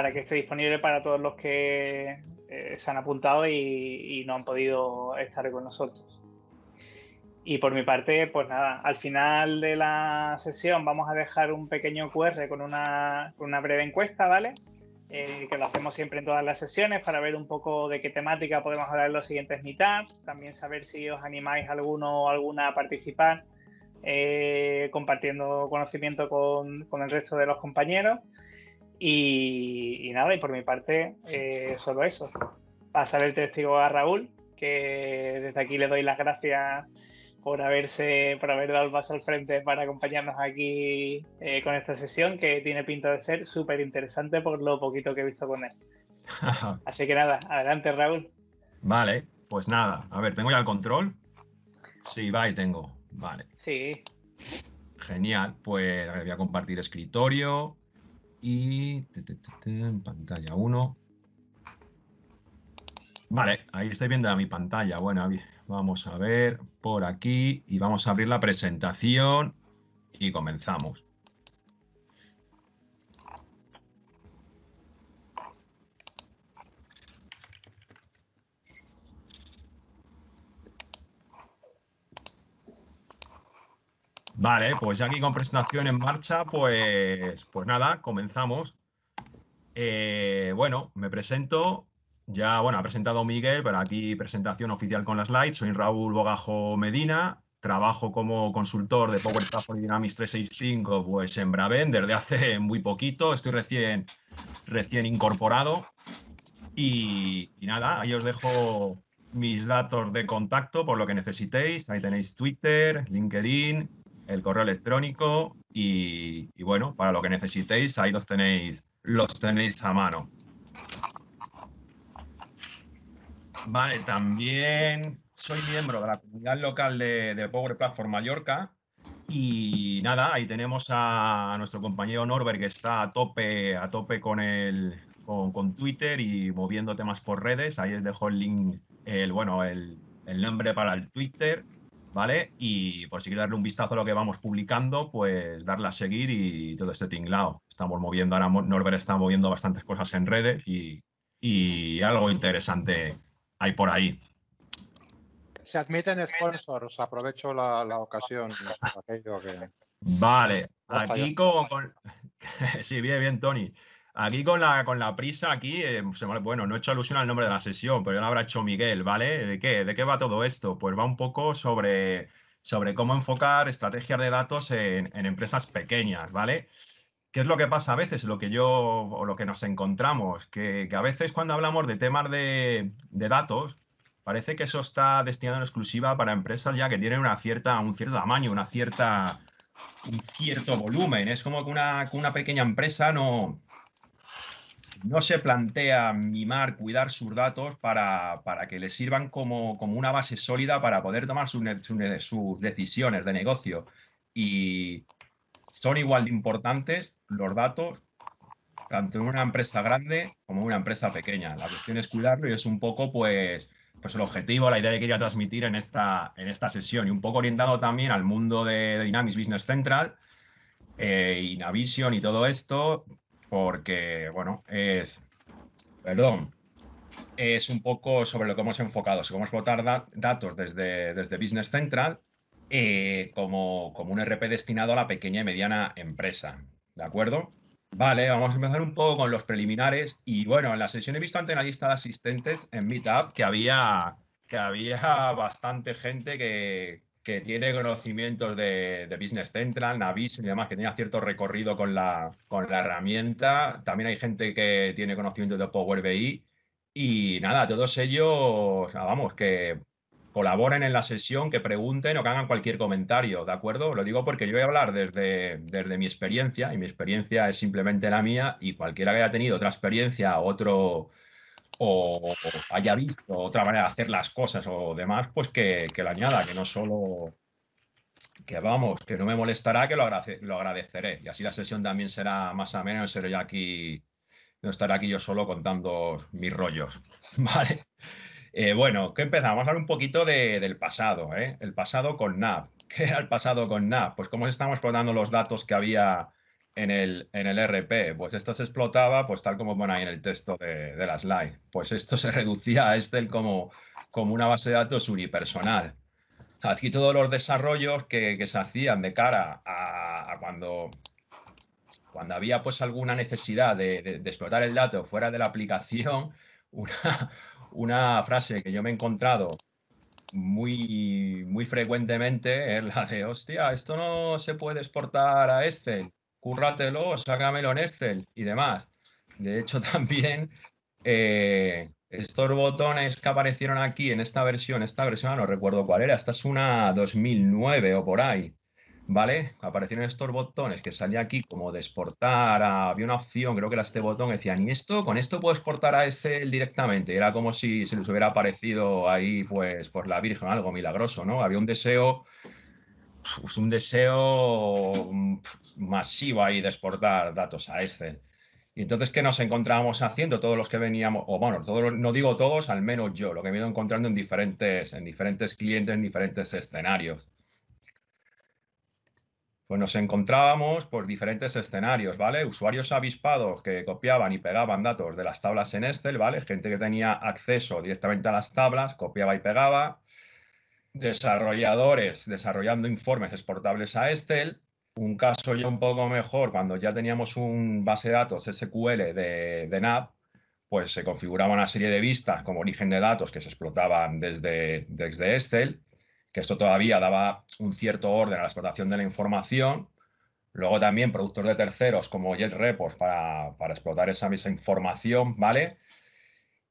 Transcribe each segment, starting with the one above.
para que esté disponible para todos los que eh, se han apuntado y, no han podido estar con nosotros. Y por mi parte, pues nada, al final de la sesión vamos a dejar un pequeño QR con una, con una breve encuesta, ¿vale? Eh, que lo hacemos siempre en todas las sesiones para ver un poco de qué temática podemos hablar en los siguientes meetups, también saber si os animáis alguno o alguna a participar eh, compartiendo conocimiento con, con el resto de los compañeros. Y, nada, y por mi parte, eh, solo eso. Pasar el testigo a Raúl, que desde aquí le doy las gracias por haberse, por haber dado el paso al frente para acompañarnos aquí eh, con esta sesión, que tiene pinta de ser súper interesante por lo poquito que he visto con él. Así que nada, adelante Raúl. Vale, pues nada. A ver, ¿tengo ya el control? Sí, va y tengo. Vale. Sí. Genial. Pues voy a compartir escritorio. Y en pantalla 1. Vale, ahí estoy viendo a mi pantalla. Bueno, vamos a ver por aquí y vamos a abrir la presentación y comenzamos. Vale, pues ya aquí con presentación en marcha, pues, pues nada, comenzamos. Eh, bueno, me presento. Ya, bueno, ha presentado Miguel, pero aquí presentación oficial con las slides. Soy Raúl Bogajo Medina, trabajo como consultor de Power Platform Dynamics 365 pues en Braven desde hace muy poquito. Estoy recién, recién incorporado. y nada, ahí os dejo mis datos de contacto por lo que necesitéis. Ahí tenéis Twitter, LinkedIn, el correo electrónico y, bueno, para lo que necesitéis, ahí los tenéis, los tenéis a mano. Vale, también soy miembro de la comunidad local de, Power Platform Mallorca y nada, ahí tenemos a nuestro compañero Norbert que está a tope, a tope con el, con, Twitter y moviendo temas por redes. Ahí os dejo el link, el, bueno, el, el nombre para el Twitter ¿vale? Y por si quieres darle un vistazo a lo que vamos publicando, pues darle a seguir y todo este tinglado Estamos moviendo, ahora Norbert está moviendo bastantes cosas en redes y, algo interesante hay por ahí. Se admiten sponsors, aprovecho la, ocasión. Vale, aquí con... sí, bien, bien, Tony. Aquí con la, con la prisa, aquí, eh, bueno, no he hecho alusión al nombre de la sesión, pero ya lo habrá hecho Miguel, ¿vale? ¿De qué, ¿De qué va todo esto? Pues va un poco sobre, sobre cómo enfocar estrategias de datos en, empresas pequeñas, ¿vale? ¿Qué es lo que pasa a veces? Lo que yo o lo que nos encontramos, que, a veces cuando hablamos de temas de, datos, parece que eso está destinado en exclusiva para empresas ya que tienen una cierta, un cierto tamaño, una cierta, un cierto volumen. Es como que una, una pequeña empresa no, no se plantea mimar, cuidar sus datos para, que les sirvan como, una base sólida para poder tomar sus, decisiones de negocio. Y son igual de importantes los datos tanto en una empresa grande como en una empresa pequeña. La cuestión es cuidarlo y es un poco pues, pues el objetivo, la idea que quería transmitir en esta, en esta sesión y un poco orientado también al mundo de, Dynamics Business Central, eh, Inavision y todo esto, porque, bueno, es, perdón, es un poco sobre lo que hemos enfocado, sobre cómo votar datos desde, desde Business Central eh, como, como un RP destinado a la pequeña y mediana empresa, ¿de acuerdo? Vale, vamos a empezar un poco con los preliminares. Y bueno, en la sesión he visto ante la lista de asistentes en Meetup que había, que había bastante gente que, tiene conocimientos de, Business Central, Navis y demás, que tenía cierto recorrido con la, con la herramienta. También hay gente que tiene conocimientos de Power BI. Y nada, todos ellos, ah, vamos, que colaboren en la sesión, que pregunten o que hagan cualquier comentario, ¿de acuerdo? Lo digo porque yo voy a hablar desde, desde mi experiencia y mi experiencia es simplemente la mía y cualquiera que haya tenido otra experiencia, otro o haya visto otra manera de hacer las cosas o demás, pues que, que la añada, que no solo que vamos, que no me molestará, que lo, agradeceré. Y así la sesión también será más amena, no seré aquí, no estaré aquí yo solo contando mis rollos. Vale. Eh, bueno, que empezamos? a hablar un poquito del pasado, ¿eh? el pasado con NAP. ¿Qué era el pasado con NAP? Pues cómo estamos explotando los datos que había en el, en el RP. Pues esto se explotaba, pues tal como pone ahí en el texto de, de la slide. Pues esto se reducía a Excel como, como una base de datos unipersonal. Aquí todos los desarrollos que, se hacían de cara a, cuando, cuando había pues alguna necesidad de, explotar el dato fuera de la aplicación, una, frase que yo me he encontrado muy, muy frecuentemente es la de, hostia, esto no se puede exportar a Excel cúrratelo, sácamelo en Excel y demás. De hecho, también eh, estos botones que aparecieron aquí en esta versión, esta versión no recuerdo cuál era, esta es una 2009 o por ahí, ¿vale? Aparecieron estos botones que salía aquí como de exportar, a, ah, había una opción, creo que era este botón, decían, ¿y esto? Con esto puedo exportar a Excel directamente. Era como si se les hubiera aparecido ahí, pues, por la Virgen, algo milagroso, ¿no? Había un deseo es un deseo mm, masivo ahí de exportar datos a Excel. Y entonces, ¿qué nos encontrábamos haciendo todos los que veníamos? O bueno, todos, no digo todos, al menos yo, lo que me he ido encontrando en diferentes, en diferentes clientes, en diferentes escenarios. Pues nos encontrábamos por diferentes escenarios, ¿vale? Usuarios avispados que copiaban y pegaban datos de las tablas en Excel, ¿vale? Gente que tenía acceso directamente a las tablas, copiaba y pegaba desarrolladores desarrollando informes exportables a Excel. Un caso ya un poco mejor, cuando ya teníamos un base de datos SQL de, NAP, pues se configuraba una serie de vistas como origen de datos que se explotaban desde, Excel, que esto todavía daba un cierto orden a la explotación de la información. Luego también productos de terceros como Jet Reports para, para explotar esa misma información, ¿vale?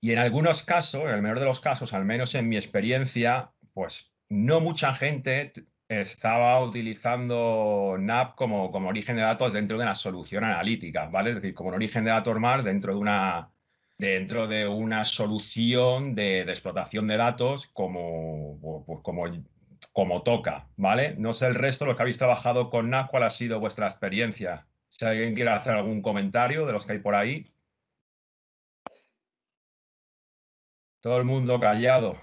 Y en algunos casos, en el menor de los casos, al menos en mi experiencia, pues no mucha gente estaba utilizando NAP como, origen de datos dentro de una solución analítica, ¿vale? Es decir, como un origen de datos más dentro de una, dentro de una solución de, explotación de datos como, pues, como, como toca, ¿vale? No sé el resto, los que habéis trabajado con NAP, ¿cuál ha sido vuestra experiencia? Si alguien quiere hacer algún comentario de los que hay por ahí. Todo el mundo callado.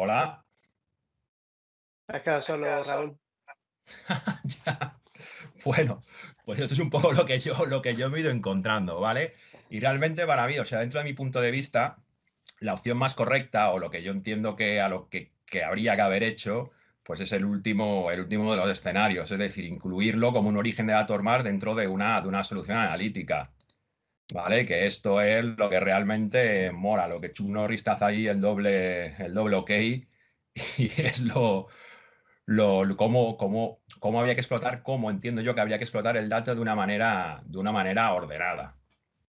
Hola. solo, Raúl. Bueno, pues esto es un poco lo que yo, lo que yo me he ido encontrando, ¿vale? Y realmente para mí, o sea, dentro de mi punto de vista, la opción más correcta o lo que yo entiendo que a lo que, que habría que haber hecho, pues es el último, el último de los escenarios, es decir, incluirlo como un origen de datos dentro de una, de una solución analítica. ¿vale? Que esto es lo que realmente mora lo que chuno Norris ahí el doble, el doble ok y es lo, lo, cómo, cómo, había que explotar, cómo entiendo yo que había que explotar el dato de una manera, de una manera ordenada.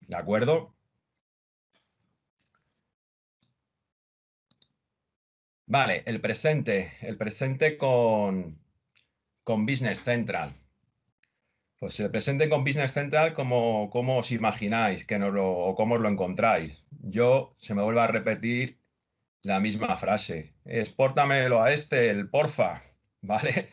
¿De acuerdo? Vale, el presente, el presente con Business Central pues se presenten con Business Central como, como os imagináis que no lo, o cómo os lo encontráis. Yo se me vuelve a repetir la misma frase. Expórtamelo a este, el porfa, ¿vale?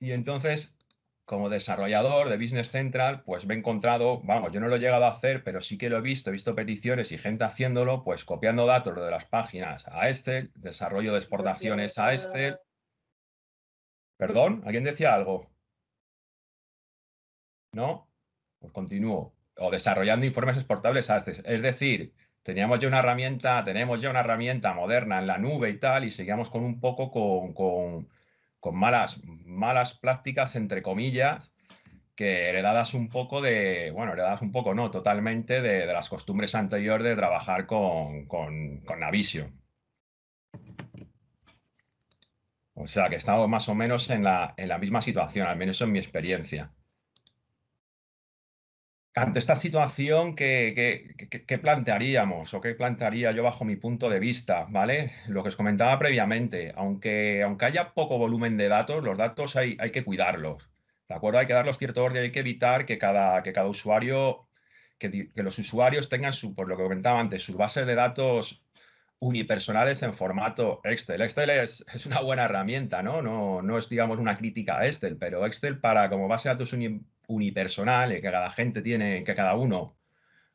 Y entonces, como desarrollador de Business Central, pues me he encontrado, vamos, yo no lo he llegado a hacer, pero sí que lo he visto, he visto peticiones y gente haciéndolo, pues copiando datos de las páginas a Excel, desarrollo de exportaciones a Excel, ¿Perdón? ¿Alguien decía algo? ¿No? Pues continúo. O desarrollando informes exportables Es decir, teníamos ya una herramienta, tenemos ya una herramienta moderna en la nube y tal, y seguíamos con un poco con, con, malas, malas prácticas, entre comillas, que heredadas un poco de, bueno, heredadas un poco, no, totalmente de, las costumbres anteriores de trabajar con, con, con Navision. O sea que estamos más o menos en la, misma situación, al menos en mi experiencia. Ante esta situación, ¿qué, plantearíamos o qué plantearía yo bajo mi punto de vista? ¿vale? Lo que os comentaba previamente, aunque, aunque haya poco volumen de datos, los datos hay, hay que cuidarlos. ¿De acuerdo? Hay que darlos cierto orden, hay que evitar que cada, que cada usuario, que, que los usuarios tengan su, por lo que comentaba antes, sus bases de datos unipersonales en formato Excel. Excel es, una buena herramienta, ¿no? ¿no? No es, digamos, una crítica a Excel, pero Excel para como base de datos unipersonal unipersonal, que cada gente tiene, que cada uno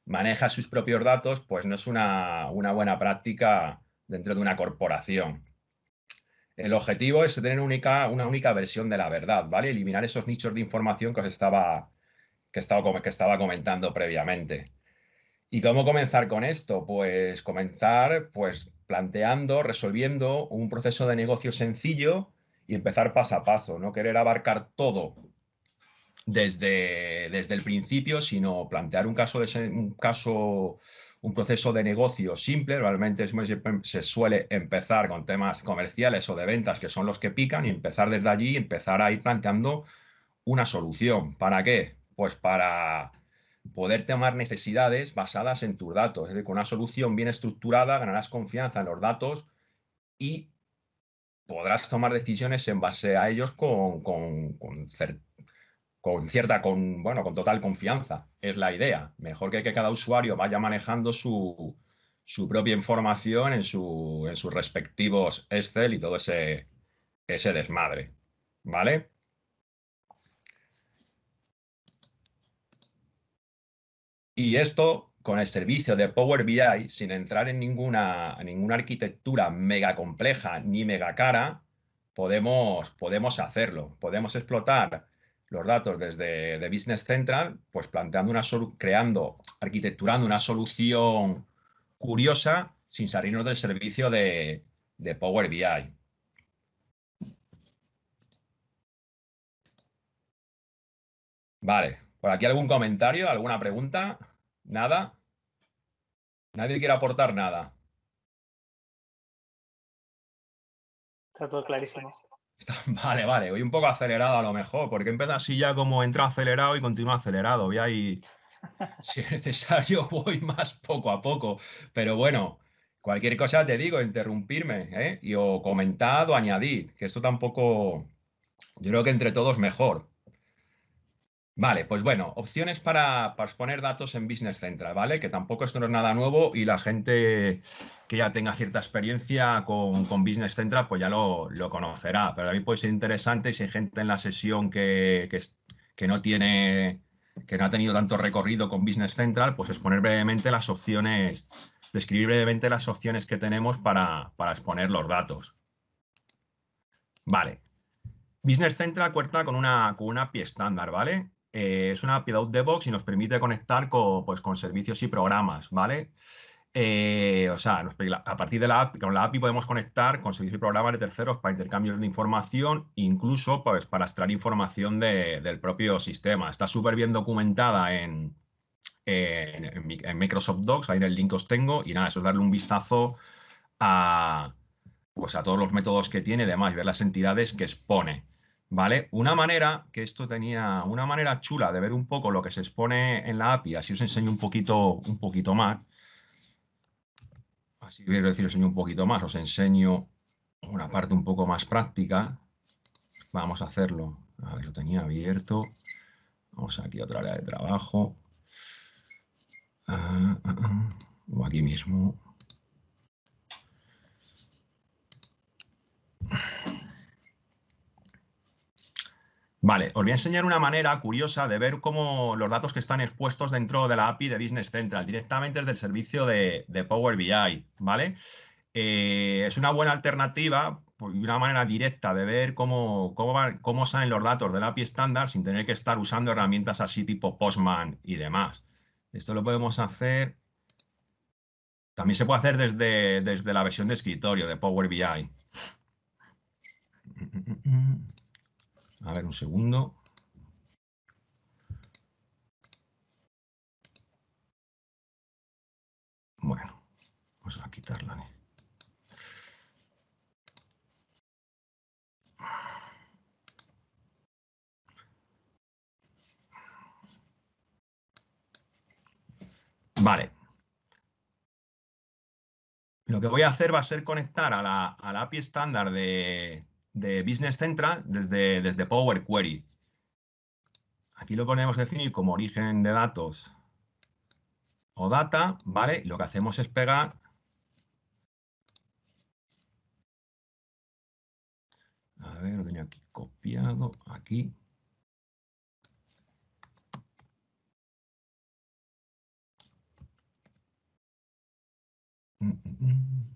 maneja sus propios datos, pues no es una, buena práctica dentro de una corporación. El objetivo es tener única, una única versión de la verdad, ¿vale? Eliminar esos nichos de información que os estaba, que estaba, que estaba comentando previamente. ¿Y cómo comenzar con esto? Pues comenzar pues, planteando, resolviendo un proceso de negocio sencillo y empezar paso a paso, no querer abarcar todo desde, desde el principio, sino plantear un caso, un caso, un proceso de negocio simple. Realmente se suele empezar con temas comerciales o de ventas que son los que pican y empezar desde allí, empezar a ir planteando una solución. ¿Para qué? Pues para poder tomar necesidades basadas en tus datos. Es decir, con una solución bien estructurada ganarás confianza en los datos y podrás tomar decisiones en base a ellos con, con, cierta, con, bueno, con total confianza. Es la idea. Mejor que, que cada usuario vaya manejando su, su propia información en, su, en, sus respectivos Excel y todo ese, ese desmadre. ¿Vale? Y esto con el servicio de Power BI, sin entrar en ninguna, ninguna arquitectura mega compleja ni mega cara, podemos, podemos hacerlo. Podemos explotar los datos desde de Business Central, pues planteando una creando, arquitecturando una solución curiosa sin salirnos del servicio de, de Power BI. Vale, ¿Por aquí algún comentario, alguna pregunta? ¿Nada? Nadie quiere aportar nada. Está todo clarísimo. vale, vale. Voy un poco acelerado a lo mejor, porque empieza así ya como entra acelerado y continúa acelerado. Voy ahí. Si es necesario, voy más poco a poco. Pero bueno, cualquier cosa te digo, interrumpirme, ¿eh? Y o comentad o añadid, que esto tampoco. Yo creo que entre todos mejor. Vale, pues bueno, opciones para, para, exponer datos en Business Central, ¿vale? Que tampoco esto no es nada nuevo y la gente que ya tenga cierta experiencia con, con Business Central, pues ya lo, lo, conocerá. Pero también puede ser interesante si hay gente en la sesión que, que, que, no tiene, que no ha tenido tanto recorrido con Business Central, pues exponer brevemente las opciones, describir brevemente las opciones que tenemos para, para exponer los datos. Vale. Business Central cuenta con una, con una API estándar, ¿vale? Eh, es una API de box y nos permite conectar con, pues, con servicios y programas, ¿vale? Eh, o sea, a partir de la API, con la API podemos conectar con servicios y programas de terceros para intercambios de información, incluso pues, para extraer información del propio sistema. Está súper bien documentada en, Microsoft Docs, ahí en el link os tengo, y nada, eso es darle un vistazo a, pues, a todos los métodos que tiene y demás, ver las entidades que expone. ¿vale? Una manera, que esto tenía, una manera chula de ver un poco lo que se expone en la API, así os enseño un poquito, un poquito más. Así quiero decir, os enseño un poquito más, os enseño una parte un poco más práctica. Vamos a hacerlo. A ver, lo tenía abierto. Vamos aquí a otra área de trabajo. Ah, ah, ah. O aquí mismo. Vale, os voy a enseñar una manera curiosa de ver cómo los datos que están expuestos dentro de la API de Business Central, directamente desde el servicio de, Power BI, ¿vale? Eh, es una buena alternativa y una manera directa de ver cómo, salen los datos de la API estándar sin tener que estar usando herramientas así tipo Postman y demás. Esto lo podemos hacer... También se puede hacer desde, desde la versión de escritorio de Power BI. A ver, un segundo. Bueno, vamos a quitarla. ¿eh? Vale. Lo que voy a hacer va a ser conectar a la, a la API estándar de, de Business Central desde, desde Power Query. Aquí lo podemos definir como origen de datos o data, ¿vale? Lo que hacemos es pegar A ver, lo tenía aquí copiado, aquí. Mm, mm, mm.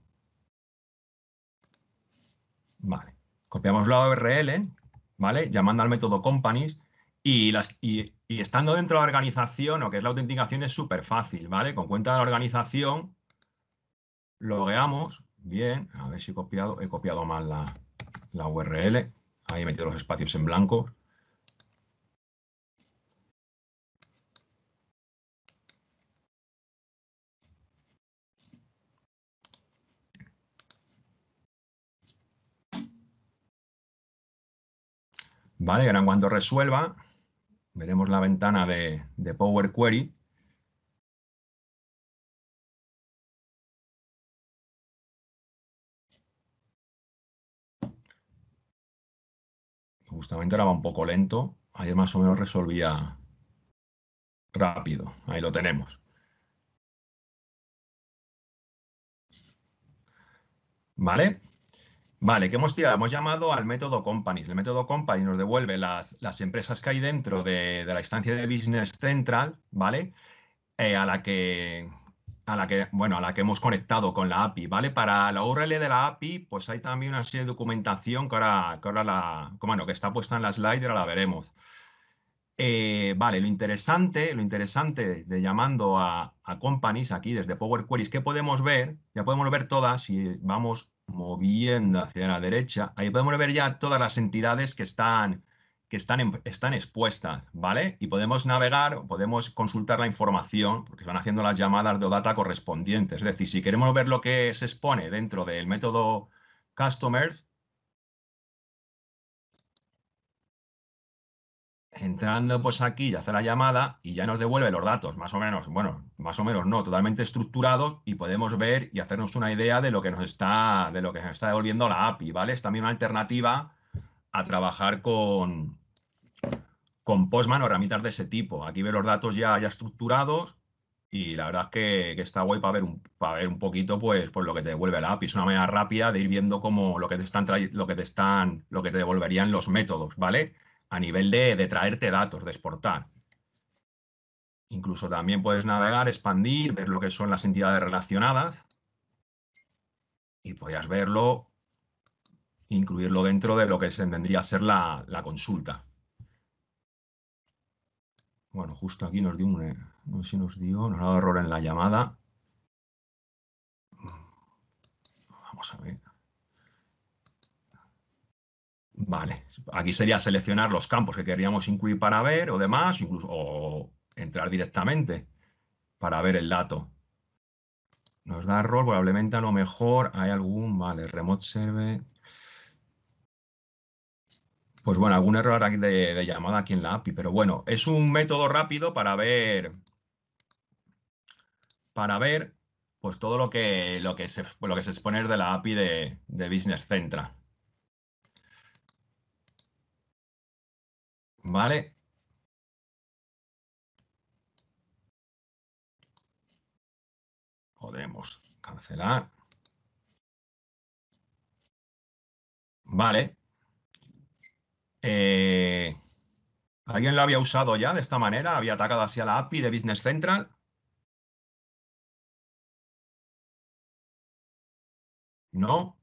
Vale copiamos la URL, ¿vale? Llamando al método companies y, las, y, estando dentro de la organización, o que es la autenticación, es súper fácil, ¿vale? Con cuenta de la organización, logueamos, bien, a ver si he copiado, he copiado mal la, la URL, ahí he metido los espacios en blanco, Vale, ahora cuando resuelva, veremos la ventana de, de Power Query. Justamente ahora va un poco lento. Ayer más o menos resolvía rápido. Ahí lo tenemos. ¿Vale? Vale, ¿qué hemos tirado? Hemos llamado al método Companies. El método Company nos devuelve las, empresas que hay dentro de, la instancia de Business Central, ¿vale? Eh, a la que bueno, a la que hemos conectado con la API, ¿vale? Para la URL de la API, pues hay también una serie de documentación que ahora, la, bueno, que está puesta en la slide, ahora la veremos. Eh, vale, lo interesante, lo interesante de llamando a, companies aquí desde Power Queries, que podemos ver, ya podemos ver todas, y vamos moviendo hacia la derecha, ahí podemos ver ya todas las entidades que están, que están, están expuestas, ¿vale? Y podemos navegar, podemos consultar la información, porque van haciendo las llamadas de data correspondientes. Es decir, si queremos ver lo que se expone dentro del método customers, entrando pues aquí ya hace la llamada y ya nos devuelve los datos, más o menos, bueno, más o menos no, totalmente estructurados y podemos ver y hacernos una idea de lo que nos está, de lo que nos está devolviendo la API, ¿vale? Es también una alternativa a trabajar con, con Postman o herramientas de ese tipo. Aquí ve los datos ya, ya estructurados y la verdad es que, está guay para ver, un, para ver un poquito pues, pues lo que te devuelve la API. Es una manera rápida de ir viendo cómo lo que te están lo que te están, lo que te devolverían los métodos, ¿vale? a nivel de, traerte datos, de exportar. Incluso también puedes navegar, expandir, ver lo que son las entidades relacionadas y podrías verlo, incluirlo dentro de lo que se vendría a ser la, la consulta. Bueno, justo aquí nos dio un... Eh, no sé si nos dio, nos ha dado error en la llamada. Vamos a ver. Vale, aquí sería seleccionar los campos que queríamos incluir para ver o demás, incluso, o entrar directamente para ver el dato. Nos da error, probablemente a lo mejor hay algún, vale, remote server. Pues bueno, algún error de, llamada aquí en la API, pero bueno, es un método rápido para ver, para ver pues todo lo que, lo se, lo que se expone de la API de, de Business Central. ¿Vale? Podemos cancelar. Vale. Eh, ¿Alguien lo había usado ya de esta manera? ¿Había atacado así a la API de Business Central? ¿No?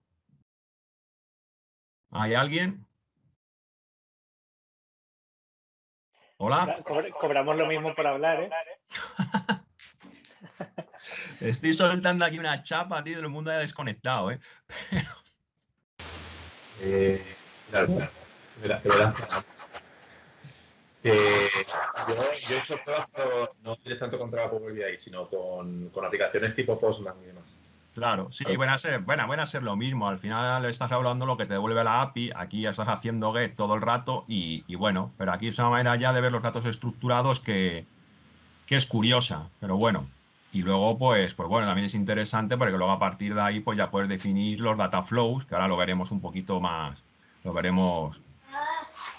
¿Hay alguien? Hola. cobramos lo mismo por hablar, ¿eh? Estoy soltando aquí una chapa, tío, del mundo ha desconectado, ¿eh? Eh, claro, claro. Eh, yo, he hecho trabajo, no tanto contra trabajo día ahí, sino con, con aplicaciones tipo Postman y demás. Claro, sí, van a ser, ser lo mismo. Al final estás hablando lo que te devuelve la API, aquí ya estás haciendo get todo el rato y, bueno, pero aquí es una manera ya de ver los datos estructurados que, es curiosa, pero bueno. Y luego, pues, pues bueno, también es interesante porque luego a partir de ahí, pues ya puedes definir los data flows, que ahora lo veremos un poquito más, lo veremos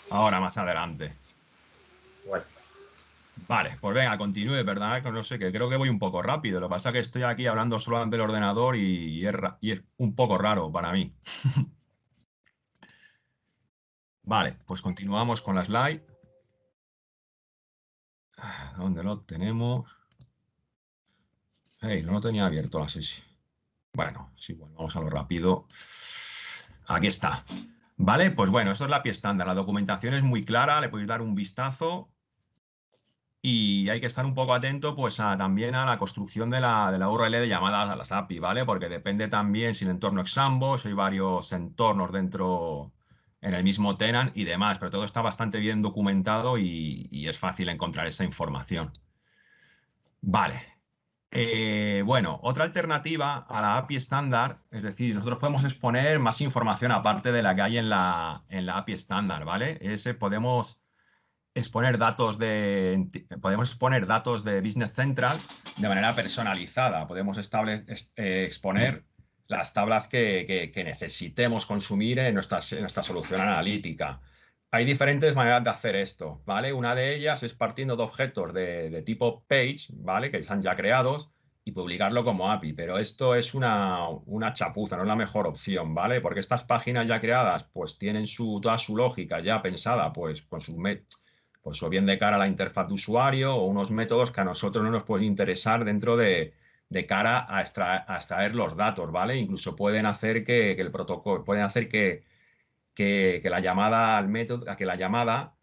ahora más adelante. Vale, pues venga, continúe, verdad. que no sé, que creo que voy un poco rápido. Lo que pasa es que estoy aquí hablando solo del ordenador y es, un poco raro para mí. vale, pues continuamos con la slide. Ah, ¿Dónde lo tenemos? no lo tenía abierto la sesión. Bueno, si bueno, vamos a lo rápido. Aquí está. Vale, pues bueno, esto es la pie estándar. La documentación es muy clara, le podéis dar un vistazo y hay que estar un poco atento pues a, también a la construcción de la, de la, URL de llamadas a las API, ¿vale? Porque depende también si el entorno es ambos, si hay varios entornos dentro en el mismo tenant y demás, pero todo está bastante bien documentado y, es fácil encontrar esa información. Vale. Eh, bueno, otra alternativa a la API estándar, es decir, nosotros podemos exponer más información aparte de la que hay en la, en la API estándar, ¿vale? Ese podemos exponer datos de podemos exponer datos de Business Central de manera personalizada. Podemos eh, exponer las tablas que, necesitemos consumir en nuestra, nuestra solución analítica. Hay diferentes maneras de hacer esto, ¿vale? Una de ellas es partiendo de objetos de, tipo page, ¿vale? Que están ya creados y publicarlo como API, pero esto es una, chapuza, no es la mejor opción, ¿vale? Porque estas páginas ya creadas, pues tienen su, toda su lógica ya pensada, pues con sus pues o bien de cara a la interfaz de usuario o unos métodos que a nosotros no nos pueden interesar dentro de, cara a extraer, los datos, ¿vale? Incluso pueden hacer que, el protocolo, pueden hacer que, la llamada al método, que la llamada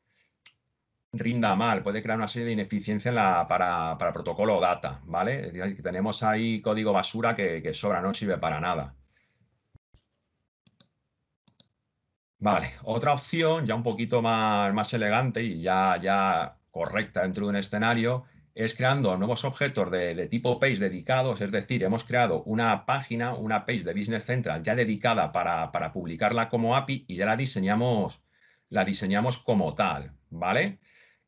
rinda mal, puede crear una serie de ineficiencia para, para, protocolo data, ¿vale? Es decir, tenemos ahí código basura que, sobra, no sirve para nada. Vale, otra opción ya un poquito más, elegante y ya, ya correcta dentro de un escenario es creando nuevos objetos de, tipo page dedicados, es decir, hemos creado una página, una page de Business Central ya dedicada para, publicarla como API y ya la diseñamos, la diseñamos como tal, ¿vale?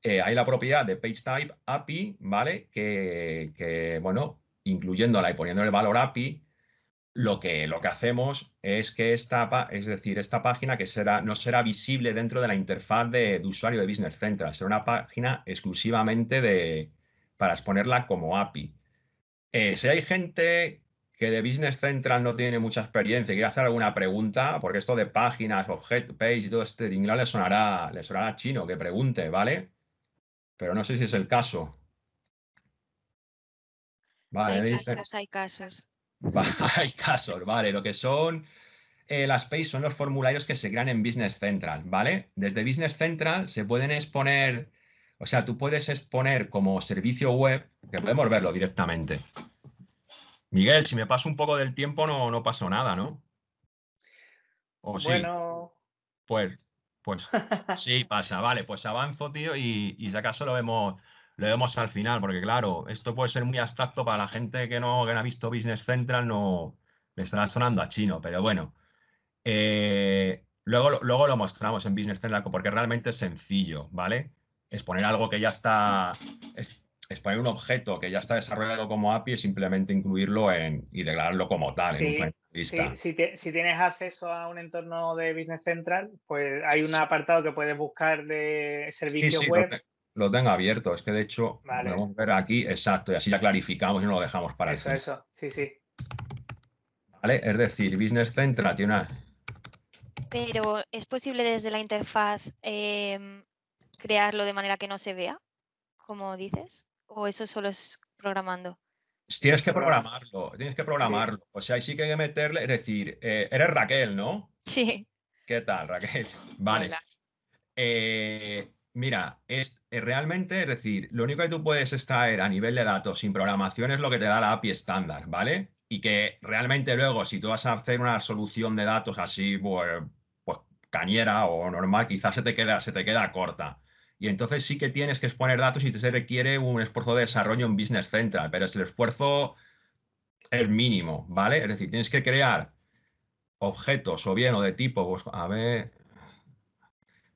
Eh, hay la propiedad de page type API, ¿vale? Que, que, bueno, incluyéndola y poniendo el valor API, lo que, lo que hacemos es que esta, es decir, esta página que será, no será visible dentro de la interfaz de, usuario de Business Central, será una página exclusivamente de, para exponerla como API. Eh, si hay gente que de Business Central no tiene mucha experiencia y quiere hacer alguna pregunta, porque esto de páginas, objet page y todo este inglés le sonará, le sonará chino que pregunte, ¿vale? Pero no sé si es el caso. Vale, hay casos, hay casos. hay casos, ¿vale? Lo que son eh, las PAYS son los formularios que se crean en Business Central, ¿vale? Desde Business Central se pueden exponer, o sea, tú puedes exponer como servicio web, que podemos verlo directamente. Miguel, si me paso un poco del tiempo no, no pasó nada, ¿no? O bueno... Pues, pues sí pasa, vale, pues avanzo, tío, y, y si acaso lo vemos, lo vemos al final, porque claro, esto puede ser muy abstracto para la gente que no, ha visto Business Central, no le estará sonando a chino, pero bueno. Eh, luego, luego lo mostramos en Business Central porque realmente es sencillo, ¿vale? Es poner algo que ya está, es, poner un objeto que ya está desarrollado como API y simplemente incluirlo en, y declararlo como tal. si, tienes acceso a un entorno de Business Central, pues hay un apartado que puedes buscar de servicios web lo tenga abierto. Es que de hecho, ver aquí, exacto, y así ya clarificamos y no lo dejamos para eso. eso, sí, sí. ¿Vale? Es decir, Business Central tiene Pero es posible desde la interfaz em, crearlo de manera que no se vea, como dices, o eso solo es programando. Pues tienes que programarlo, tienes que programarlo. O sea, ahí sí que hay que meterle, es decir, eh, eres Raquel, ¿no? Sí. ¿Qué tal, Raquel? Vale. Eh, Mira, es, eh, realmente, es decir, lo único que tú puedes extraer a nivel de datos sin programación es lo que te da la API estándar, ¿vale? Y que realmente luego, si tú vas a hacer una solución de datos así, pues, pues, cañera o normal, quizás se te queda, se te queda corta. Y entonces sí que tienes que exponer datos y se requiere un esfuerzo de desarrollo en Business Central, pero es el esfuerzo es mínimo, ¿vale? Es decir, tienes que crear objetos o bien o de tipo, pues, a ver,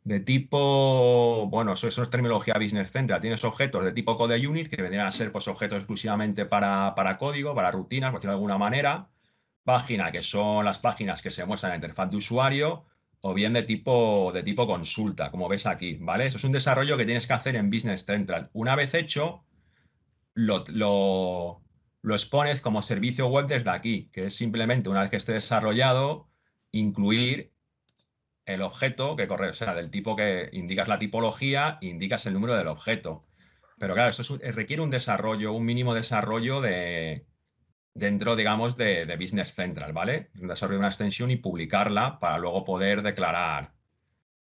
de tipo, bueno, eso, es terminología business central, tienes objetos de tipo code unit que vendrían a ser pues, objetos exclusivamente para, código, para rutinas, por decirlo de alguna manera, página, que son las páginas que se muestran en la interfaz de usuario, o bien de tipo, de tipo consulta, como ves aquí, ¿vale? Eso es un desarrollo que tienes que hacer en Business Central. Una vez hecho, lo, lo expones como servicio web desde aquí, que es simplemente, una vez que esté desarrollado, incluir el objeto que corre, o sea, del tipo que indicas la tipología, indicas el número del objeto. Pero claro, esto eh, requiere un desarrollo, un mínimo desarrollo de, dentro, digamos, de, Business Central, ¿vale? Desarrollar una extensión y publicarla para luego poder declarar,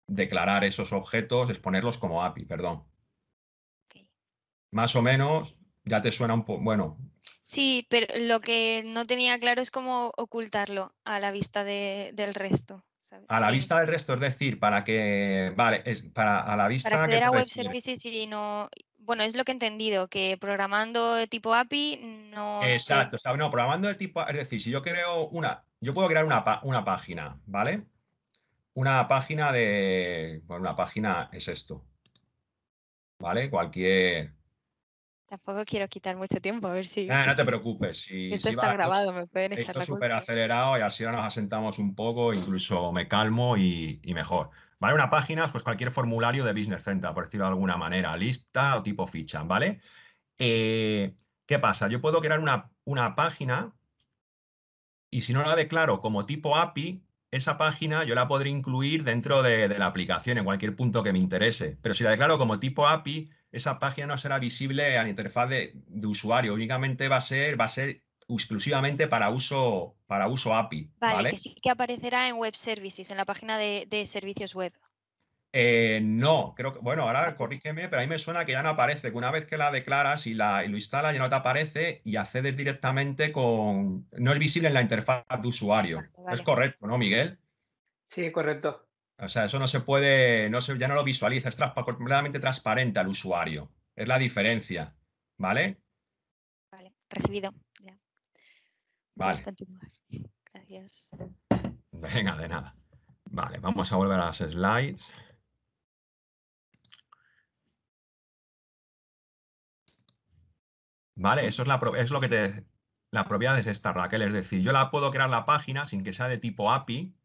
declarar esos objetos, exponerlos como API, perdón. Más o menos, ya te suena un poco, bueno. Sí, pero lo que no tenía claro es cómo ocultarlo a la vista del resto. A la vista del resto, es decir, para que, vale, es para a la vista... Para acceder a web services y no... Bueno, es lo que he entendido, que programando de tipo API no... Exacto, o sea, no, programando de tipo... Es decir, si yo creo una... Yo puedo crear una, una página, ¿vale? Una página de... Bueno, una página es esto, ¿vale? Cualquier... Tampoco quiero quitar mucho tiempo, a ver si. no te preocupes. esto está grabado, me pueden echar la culpa. súper acelerado y así ahora nos asentamos un poco, incluso me calmo y, mejor. ¿Vale? Una página, pues cualquier formulario de Business Center, por decirlo de alguna manera, lista o tipo ficha, ¿vale? Eh, ¿Qué pasa? Yo puedo crear una, una página y si no la declaro como tipo API, esa página yo la podré incluir dentro de, de la aplicación en cualquier punto que me interese. Pero si la declaro como tipo API, esa página no será visible a la interfaz de, usuario, únicamente va a ser, va a ser exclusivamente para uso, para uso API. Vale, que sí que aparecerá en Web Services, en la página de, servicios web. Eh, no, creo que, bueno, ahora corrígeme, pero a mí me suena que ya no aparece, que una vez que la declaras y, la, lo instalas ya no te aparece y accedes directamente con, no es visible en la interfaz de usuario. es correcto, ¿no, Miguel? Sí, correcto. O sea, eso no se puede, no se, ya no lo visualiza, es completamente transparente al usuario. Es la diferencia, ¿vale? Vale, recibido. Ya. Vale. Gracias. Venga, de nada. Vale, vamos a volver a las slides. Vale, eso es, la, es lo que te... La propiedad es esta, Raquel, es decir, yo la puedo crear la página sin que sea de tipo API,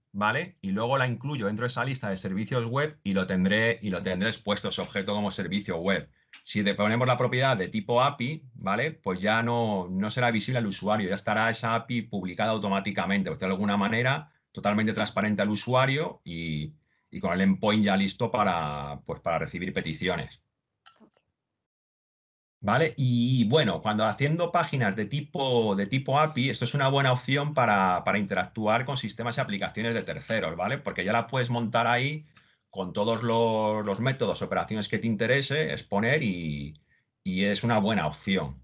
y luego la incluyo dentro de esa lista de servicios web y lo tendré, y lo tendré expuesto ese objeto como servicio web. Si le ponemos la propiedad de tipo API, ¿vale? Pues ya no, no será visible al usuario, ya estará esa API publicada automáticamente, de alguna manera totalmente transparente al usuario y, con el endpoint ya listo para, pues, para recibir peticiones. ¿Vale? Y bueno, cuando haciendo páginas de tipo, de tipo API, esto es una buena opción para, interactuar con sistemas y aplicaciones de terceros, ¿vale? Porque ya la puedes montar ahí con todos los, métodos, operaciones que te interese, exponer y, y es una buena opción.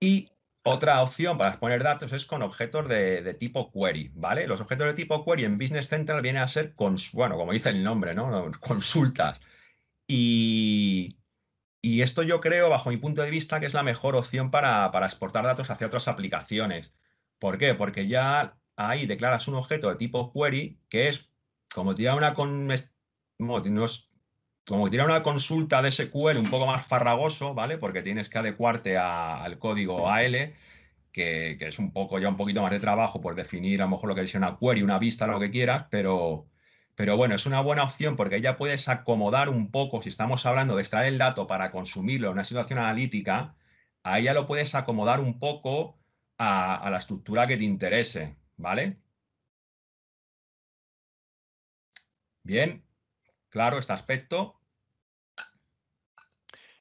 Y otra opción para exponer datos es con objetos de, tipo query, ¿vale? Los objetos de tipo query en Business Central vienen a ser, bueno, como dice el nombre, ¿no? Consultas. Y, esto yo creo, bajo mi punto de vista, que es la mejor opción para, exportar datos hacia otras aplicaciones. ¿Por qué? Porque ya ahí declaras un objeto de tipo query que es como tirar una, como una consulta de SQL un poco más farragoso, ¿vale? Porque tienes que adecuarte al código AL, que, que, es un poco ya un poquito más de trabajo por definir a lo mejor lo que es una query, una vista, lo que quieras, pero, pero bueno, es una buena opción porque ya puedes acomodar un poco, si estamos hablando de extraer el dato para consumirlo en una situación analítica, ahí ya lo puedes acomodar un poco a, la estructura que te interese, ¿vale? Bien, claro este aspecto.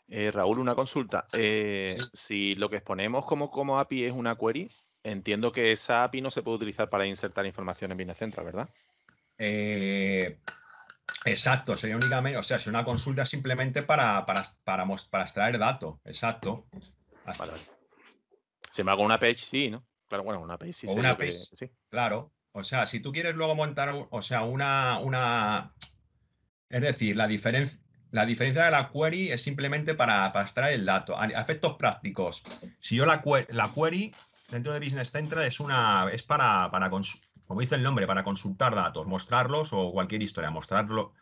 Eh, Raúl, una consulta. Eh, si lo que exponemos como, como API es una query, entiendo que esa API no se puede utilizar para insertar información en Central, ¿verdad? Eh, exacto, sería únicamente, o sea, es una consulta simplemente para, para, para, extraer datos, exacto. Se me hago una page, sí, ¿no? Claro, bueno, una page sí. Claro. O sea, si tú quieres luego montar, o sea, una, una es decir, la diferencia, la diferencia de la query es simplemente para, extraer el dato. efectos prácticos, si yo la, la query dentro de Business Central es una es para, para, como dice el nombre, para consultar datos, mostrarlos o cualquier historia, mostrarlo.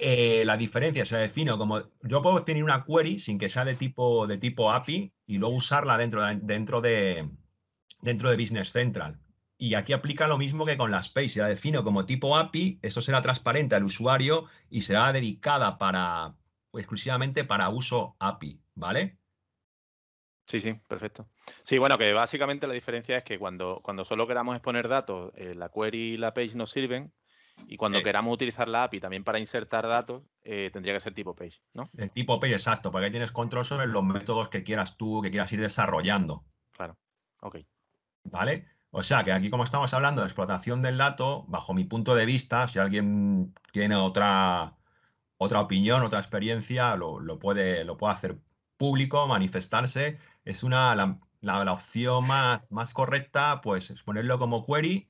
Eh, la diferencia se define como yo puedo definir una query sin que sea de tipo, de tipo API y luego usarla dentro, dentro, de, dentro de Business Central. Y aquí aplica lo mismo que con la Space. Si la defino como tipo API, esto será transparente al usuario y será dedicada para, exclusivamente para uso API, ¿vale? Sí, sí, perfecto. Sí, bueno, que básicamente la diferencia es que cuando, cuando solo queramos exponer datos, eh, la query y la page nos sirven, y cuando queramos utilizar la API también para insertar datos, eh, tendría que ser tipo page, ¿no? El tipo page, exacto, porque ahí tienes control sobre los métodos que quieras tú, que quieras ir desarrollando. Claro, ok. ¿Vale? O sea que aquí como estamos hablando de explotación del dato, bajo mi punto de vista, si alguien tiene otra, otra opinión, otra experiencia, lo, lo puede, lo puede hacer público, manifestarse, es una, la, opción más, más correcta, pues es ponerlo como query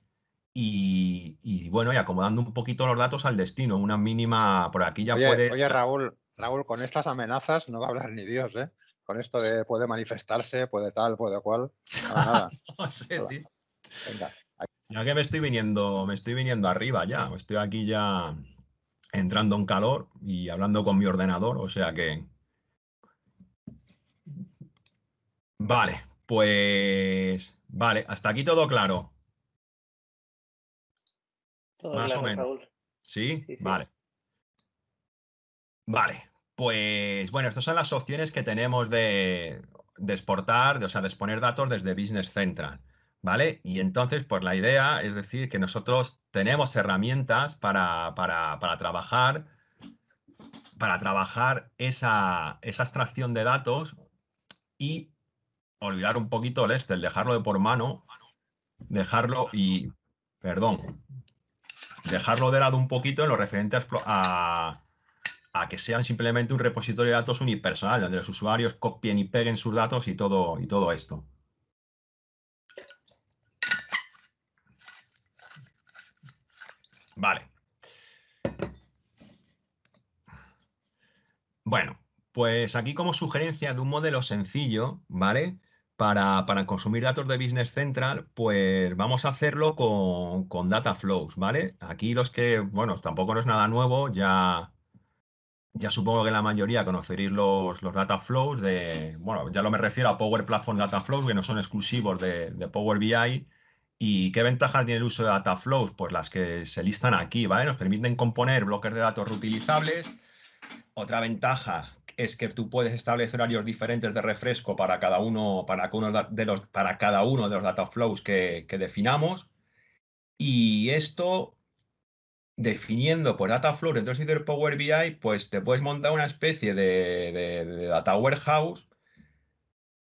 y, bueno, y acomodando un poquito los datos al destino, una mínima, por aquí ya puede... Oye, Raúl, Raúl, con estas amenazas no va a hablar ni Dios, ¿eh? Con esto de puede manifestarse, puede tal, puede cual, no sé, tío. Venga. Ya que me estoy viniendo, me estoy viniendo arriba ya, estoy aquí ya entrando en calor y hablando con mi ordenador, o sea que Vale, pues vale, hasta aquí todo claro. Todo Más o menos. Raúl. ¿Sí? Sí, Vale. Vale, pues bueno, estas son las opciones que tenemos de, exportar, de, o sea, de exponer datos desde Business Central. ¿Vale? Y entonces, pues la idea es decir que nosotros tenemos herramientas para, trabajar para trabajar esa, esa, extracción de datos y olvidar un poquito el Excel, dejarlo de por mano, dejarlo y, perdón, dejarlo de lado un poquito en lo referente a, que sean simplemente un repositorio de datos unipersonal, donde los usuarios copien y peguen sus datos y todo, y todo esto. Vale. Bueno, pues aquí como sugerencia de un modelo sencillo, ¿vale? para, consumir datos de Business Central, pues vamos a hacerlo con, con Data Flows, ¿vale? Aquí los que, bueno, tampoco no es nada nuevo, ya, ya supongo que la mayoría conoceréis los, los Data Flows de, bueno, ya lo me refiero a Power Platform Data Flows, que no son exclusivos de, de Power BI. ¿Y qué ventajas tiene el uso de Data Flows? Pues las que se listan aquí, ¿vale? Nos permiten componer bloques de datos reutilizables otra ventaja es que tú puedes establecer horarios diferentes de refresco para cada uno, para uno de los, para cada uno de los data flows que, que definamos. Y esto, definiendo por data flow dentro de Power BI, pues te puedes montar una especie de, data warehouse.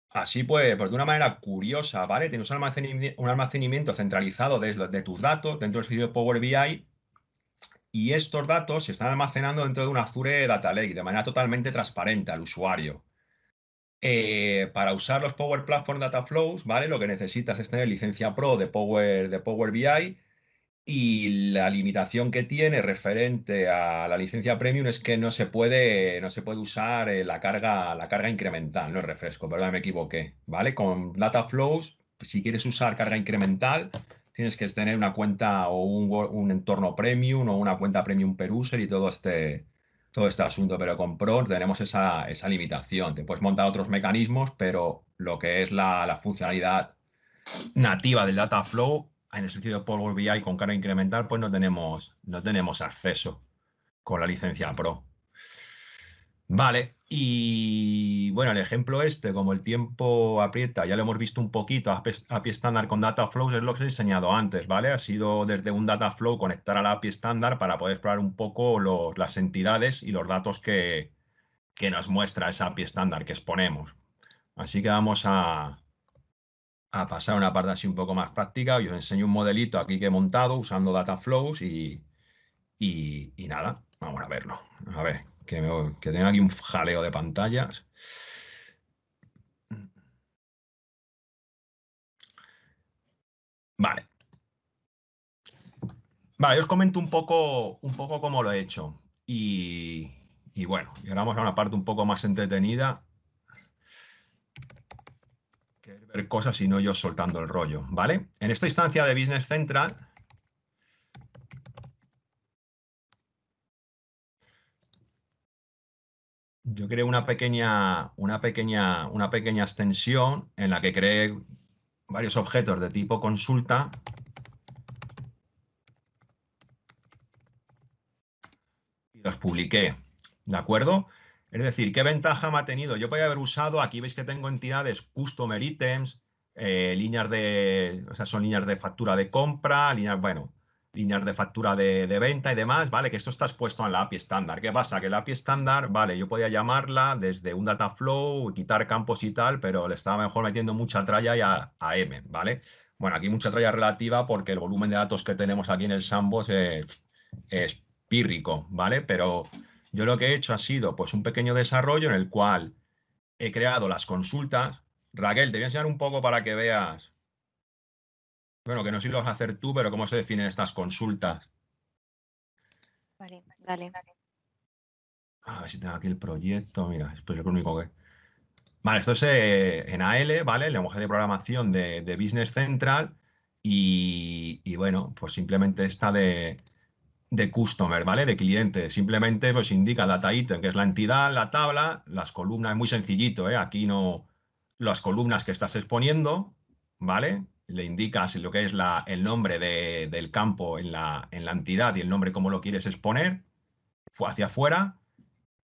Así pues, pues, de una manera curiosa, ¿vale? Tienes un almacenamiento un almacenamiento centralizado de, tus datos dentro del servicio Power BI y estos datos se están almacenando dentro de un Azure Data Lake de manera totalmente transparente al usuario. Eh, para usar los Power Platform Data Flows, ¿vale? Lo que necesitas es tener licencia Pro de Power, de Power BI y la limitación que tiene referente a la licencia Premium es que no se puede, no se puede usar eh, la carga, la carga incremental, no el refresco, perdón, me equivoqué, ¿vale? Con Data Flows, si quieres usar carga incremental, tienes que tener una cuenta o un, entorno premium o una cuenta premium per user y todo este, todo este asunto. Pero con Pro tenemos esa, limitación. Te puedes montar otros mecanismos, pero lo que es la, funcionalidad nativa del Dataflow en el sentido de Power BI con cara incremental, pues no tenemos, no tenemos acceso con la licencia Pro. Vale, y bueno, el ejemplo este, como el tiempo aprieta, ya lo hemos visto un poquito a, API estándar con data flows, es lo que he enseñado antes, ¿vale? Ha sido desde un data flow conectar a la API estándar para poder explorar un poco las entidades y los datos que, que nos muestra esa API estándar que exponemos. Así que vamos a, pasar a una parte así un poco más práctica. Yo os enseño un modelito aquí que he montado usando data flows y nada, vamos a verlo. A ver, que, me, tengo aquí un jaleo de pantallas. Vale. Vale, os comento un poco, un poco cómo lo he hecho. Y, y bueno, llegamos a una parte un poco más entretenida. Que ver cosas y no yo soltando el rollo, ¿vale? En esta instancia de Business Central yo creé una pequeña, una pequeña, una pequeña extensión en la que creé varios objetos de tipo consulta y los publiqué, ¿de acuerdo? Es decir, ¿qué ventaja me ha tenido? Yo podría haber usado, aquí veis que tengo entidades customer items, eh, líneas de, o sea, son líneas de factura de compra, líneas, bueno, líneas de factura de, venta y demás, ¿vale? Que esto está expuesto en la API estándar. ¿Qué pasa? Que la API estándar, vale, yo podía llamarla desde un data flow, quitar campos y tal, pero le estaba mejor metiendo mucha tralla ya a, M, ¿vale? Bueno, aquí mucha tralla relativa porque el volumen de datos que tenemos aquí en el sandbox es, es pírrico, ¿vale? Pero yo lo que he hecho ha sido pues un pequeño desarrollo en el cual he creado las consultas. Raquel, te voy a enseñar un poco para que veas bueno, que no sé si lo vas a hacer tú, pero ¿cómo se definen estas consultas? Vale, dale. dale. A ver si tengo aquí el proyecto. Mira, es pues lo único que. Vale, esto es eh, en AL, ¿vale? El lenguaje de programación de, Business Central. Y, bueno, pues simplemente está de, de customer, ¿vale? De cliente. Simplemente pues indica data item, que es la entidad, la tabla, las columnas, es muy sencillito, ¿eh? Aquí no, las columnas que estás exponiendo, ¿vale? le indicas lo que es la, el nombre del campo en la, entidad y el nombre como lo quieres exponer hacia afuera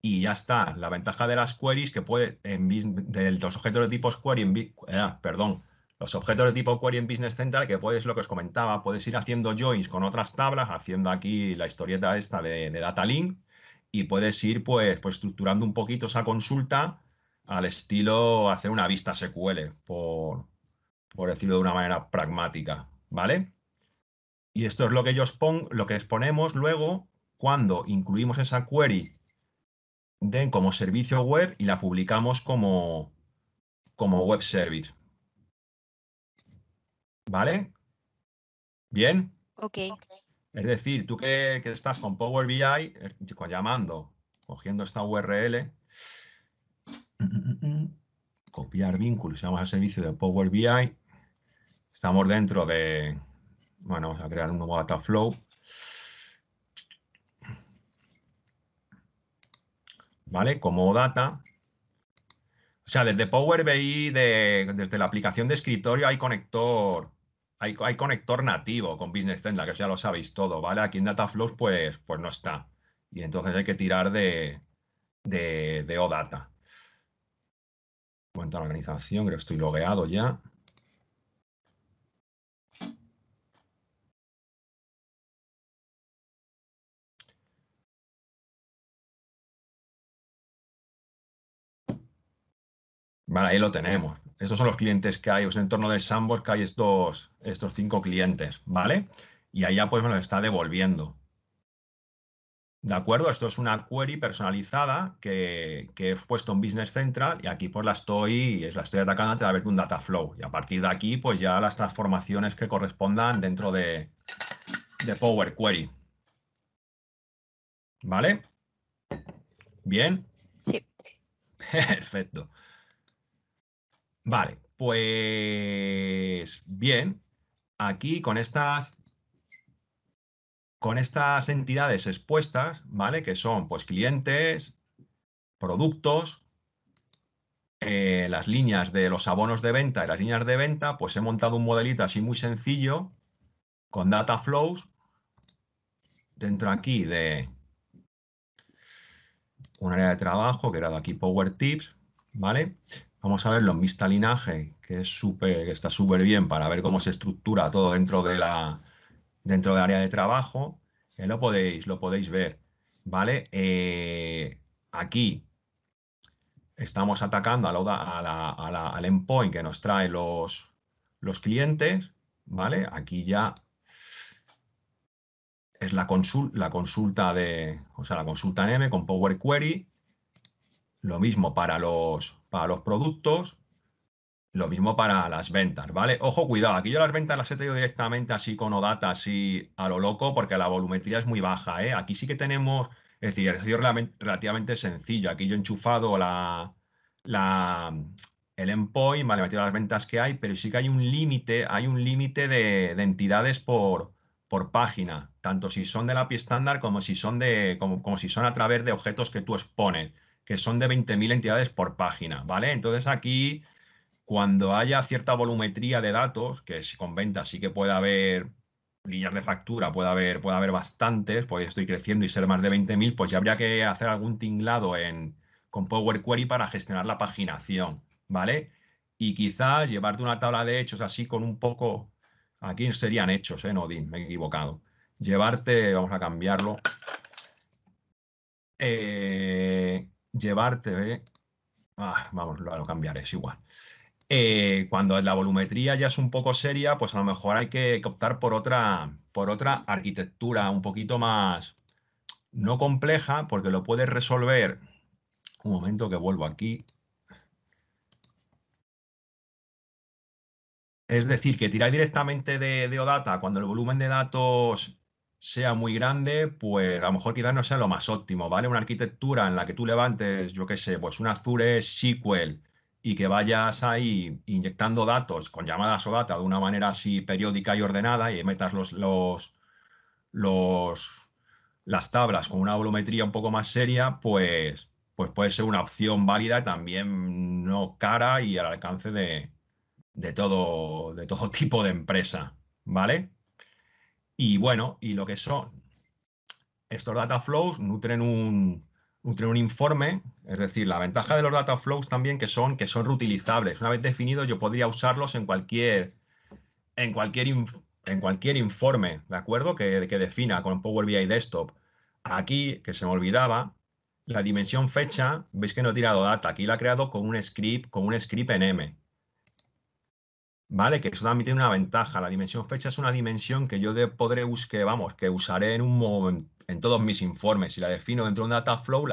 y ya está. La ventaja de las queries que puede, en, de los objetos de tipo query, en, eh, perdón, los objetos de tipo query en Business Central, que puedes, lo que os comentaba, puedes ir haciendo joins con otras tablas, haciendo aquí la historieta esta de, de data link y puedes ir pues, pues estructurando un poquito esa consulta al estilo hacer una vista SQL por, por decirlo de una manera pragmática, ¿vale? Y esto es lo que, ellos ponen, lo que exponemos luego cuando incluimos esa query den como servicio web y la publicamos como, como web service. ¿Vale? ¿Bien? Ok. Es decir, tú que, estás con Power BI, er, llamando, cogiendo esta URL, copiar vínculos, vamos al servicio de Power BI, Estamos dentro de, bueno, vamos a crear un nuevo data flow. ¿Vale? Como OData. O sea, desde Power BI, desde la aplicación de escritorio hay conector hay, conector nativo con Business Central, que ya lo sabéis todo, ¿vale? Aquí en Dataflows, pues, pues no está. Y entonces hay que tirar de, de, de OData. Cuenta la organización, creo que estoy logueado ya. Vale, ahí lo tenemos. Estos son los clientes que hay, o sea, en torno de sandbox que hay estos, estos cinco clientes, ¿vale? Y allá pues me los está devolviendo. ¿De acuerdo? Esto es una query personalizada que, he puesto en Business Central y aquí pues la estoy, la estoy atacando a través de un data flow. Y a partir de aquí pues ya las transformaciones que correspondan dentro de, de Power Query. ¿Vale? ¿Bien? Sí. Perfecto. Vale, pues bien, aquí con estas, con estas entidades expuestas, ¿vale? Que son pues clientes, productos, eh, las líneas de los abonos de venta y las líneas de venta, pues he montado un modelito así muy sencillo con data flows dentro aquí de un área de trabajo que era de aquí Power Tips, ¿vale? Vamos a ver los vista linaje, que, es súper que está súper bien para ver cómo se estructura todo dentro, de la, dentro del área de trabajo. Eh, lo, podéis, lo podéis ver. ¿vale? Eh, aquí estamos atacando a la, a al endpoint que nos trae los, los clientes. ¿vale? Aquí ya es la, la consulta de, la consulta M con Power Query lo mismo para los, para los productos, lo mismo para las ventas, ¿vale? Ojo, cuidado, aquí yo las ventas las he traído directamente así con OData, así a lo loco, porque la volumetría es muy baja, ¿eh? Aquí sí que tenemos, es decir, es relativamente sencillo. Aquí yo he enchufado la, la, el endpoint, vale, he metido las ventas que hay, pero sí que hay un límite, hay un límite de, entidades por, por página, tanto si son de la API estándar como si son de, como si son a través de objetos que tú expones que son de 20.000 entidades por página, ¿vale? Entonces aquí, cuando haya cierta volumetría de datos, que si con ventas sí que puede haber líneas de factura, puede haber, puede haber bastantes, pues estoy creciendo y ser más de 20.000, pues ya habría que hacer algún tinglado con Power Query para gestionar la paginación, ¿vale? Y quizás llevarte una tabla de hechos así con un poco... Aquí serían hechos, ¿eh? No, Din, me he equivocado. Llevarte, vamos a cambiarlo. Eh, llevarte, ¿eh? ah, vamos, lo, lo cambiaré, es igual. Eh, cuando la volumetría ya es un poco seria, pues a lo mejor hay que, optar por otra, por otra arquitectura un poquito más, no compleja, porque lo puedes resolver. Un momento que vuelvo aquí. Es decir, que tirar directamente de, de OData cuando el volumen de datos sea muy grande, pues a lo mejor quizás no sea lo más óptimo, ¿vale? Una arquitectura en la que tú levantes, yo qué sé, pues un Azure SQL y que vayas ahí inyectando datos con llamadas o data de una manera así periódica y ordenada y metas los, los, los las tablas con una volumetría un poco más seria, pues, pues puede ser una opción válida, también no cara y al alcance de, todo, de todo tipo de empresa, ¿vale? Y bueno, y lo que son estos data flows nutren un, un informe, es decir, la ventaja de los data flows también que son que son reutilizables. Una vez definidos, yo podría usarlos en cualquier en cualquier en cualquier informe, ¿de acuerdo? Que, que defina con Power BI Desktop. Aquí, que se me olvidaba, la dimensión fecha, veis que no he tirado data, aquí la he creado con un script, con un script en M. ¿vale? Que eso también tiene una ventaja. La dimensión fecha es una dimensión que yo podré buscar, vamos, que usaré en un momento, en todos mis informes. Si la defino dentro de un data flow,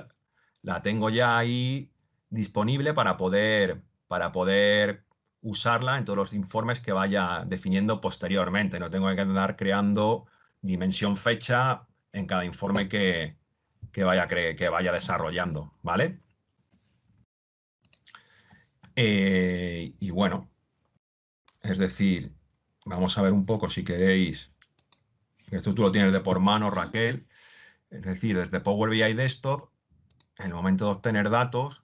la, tengo ya ahí disponible para poder, para poder usarla en todos los informes que vaya definiendo posteriormente. No tengo que andar creando dimensión fecha en cada informe que, vaya, que vaya desarrollando, ¿vale? Eh, y bueno, es decir, vamos a ver un poco si queréis, esto tú lo tienes de por mano, Raquel, es decir, desde Power BI Desktop, en el momento de obtener datos,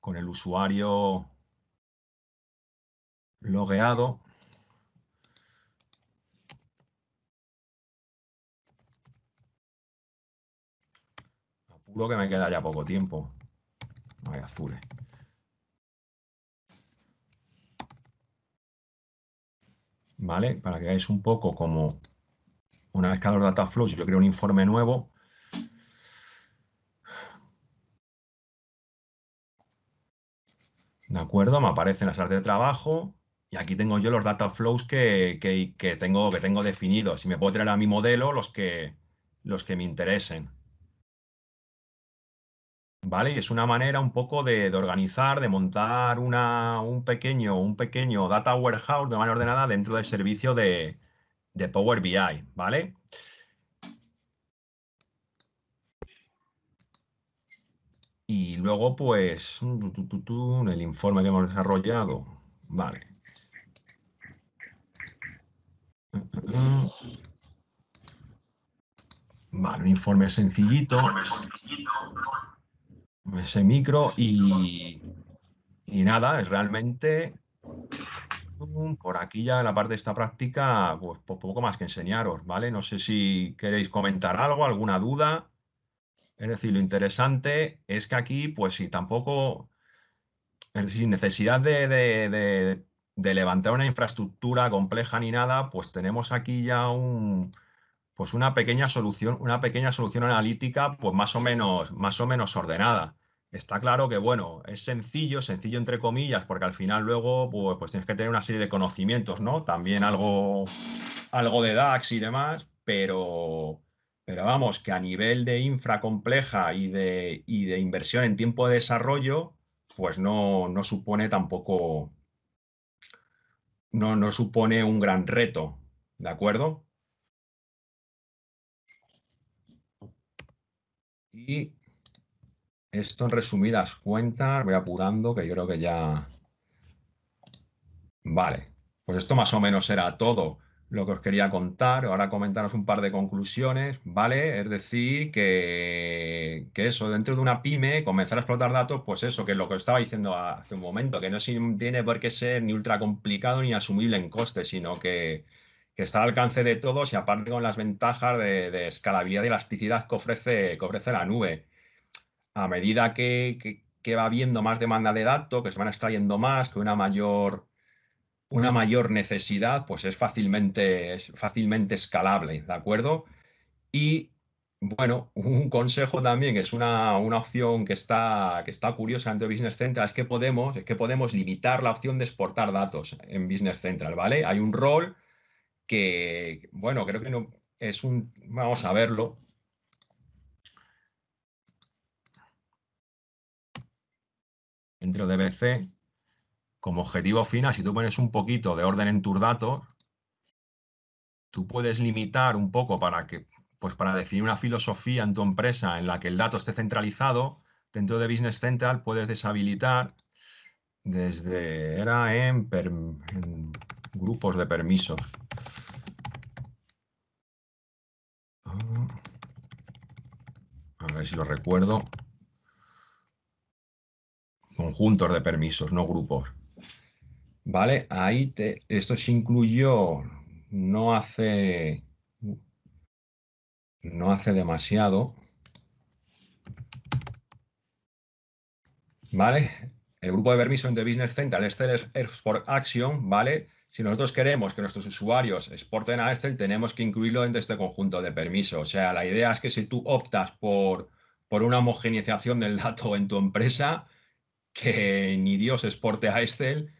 con el usuario logueado, apuro que me queda ya poco tiempo. Ay, azules. Eh. ¿vale? Para que veáis un poco como una vez que los data flows, yo creo un informe nuevo. ¿De acuerdo? Me aparecen las artes de trabajo y aquí tengo yo los data flows que, tengo, que tengo definidos. Y me puedo traer a mi modelo los que, los que me interesen. ¿vale? Y es una manera un poco de, organizar, de montar una, un, pequeño, un pequeño data warehouse de manera ordenada dentro del servicio de, Power BI, ¿vale? Y luego, pues, el informe que hemos desarrollado. Vale. Vale, un informe sencillito ese micro y, nada, es realmente por aquí ya en la parte de esta práctica, pues, pues poco más que enseñaros, ¿vale? No sé si queréis comentar algo, alguna duda. Es decir, lo interesante es que aquí, pues si tampoco, sin necesidad de levantar una infraestructura compleja ni nada, pues tenemos aquí ya un, pues una pequeña solución, una pequeña solución analítica, pues más o menos, más o menos ordenada. Está claro que, bueno, es sencillo, sencillo entre comillas, porque al final luego, pues, pues, tienes que tener una serie de conocimientos, ¿no? También algo, algo de DAX y demás, pero, pero vamos, que a nivel de infra compleja y de, y de inversión en tiempo de desarrollo, pues no, no supone tampoco, no, no supone un gran reto, ¿de acuerdo? Y esto en resumidas cuentas, voy apurando que yo creo que ya... Vale, pues esto más o menos era todo lo que os quería contar. Ahora comentaros un par de conclusiones, ¿vale? Es decir, que, eso, dentro de una pyme, comenzar a explotar datos, pues eso, que es lo que estaba diciendo hace un momento, que no tiene por qué ser ni ultra complicado ni asumible en coste, sino que está al alcance de todos y aparte con las ventajas de, escalabilidad y elasticidad que ofrece, que ofrece la nube. A medida que, va habiendo más demanda de datos, que se van extrayendo más, que una mayor, una mayor necesidad, pues es fácilmente, es fácilmente escalable, ¿de acuerdo? Y bueno, un consejo también, que es una, opción que está, que está curiosa dentro Business Central, es que, podemos, es que podemos limitar la opción de exportar datos en Business Central, ¿vale? Hay un rol que, bueno, creo que no es un, vamos a verlo. Dentro de BC, como objetivo final, si tú pones un poquito de orden en tus datos, tú puedes limitar un poco para que, pues para definir una filosofía en tu empresa en la que el dato esté centralizado, dentro de Business Central puedes deshabilitar desde, era en grupos de permisos. A ver si lo recuerdo. Conjuntos de permisos, no grupos. Vale, ahí te, esto se incluyó no hace, no hace demasiado. Vale, el grupo de permisos de Business Central, es for Action, ¿vale? si nosotros queremos que nuestros usuarios exporten a Excel, tenemos que incluirlo dentro de este conjunto de permisos. O sea, la idea es que si tú optas por, por una homogeneización del dato en tu empresa, que ni Dios exporte a Excel,